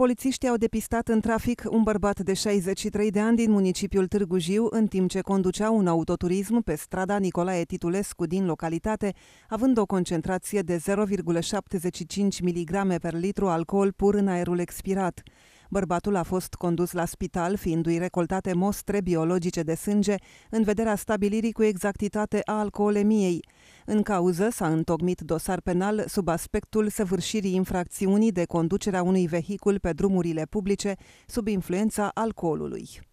polițiștii au depistat în trafic un bărbat de 63 de ani din municipiul Târgu Jiu, în timp ce conducea un autoturism pe strada Nicolae Titulescu din localitate, având o concentrație de 0,75 mg per litru alcool pur în aerul expirat. Bărbatul a fost condus la spital, fiindu-i recoltate mostre biologice de sânge, în vederea stabilirii cu exactitate a alcoolemiei. În cauză s-a întocmit dosar penal sub aspectul săvârșirii infracțiunii de conducerea unui vehicul pe drumurile publice sub influența alcoolului.